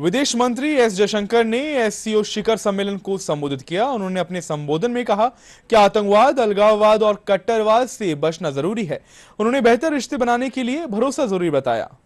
विदेश मंत्री एस जयशंकर ने एस शिखर सम्मेलन को संबोधित किया उन्होंने अपने संबोधन में कहा कि आतंकवाद अलगाववाद और कट्टरवाद से बचना जरूरी है उन्होंने बेहतर रिश्ते बनाने के लिए भरोसा जरूरी बताया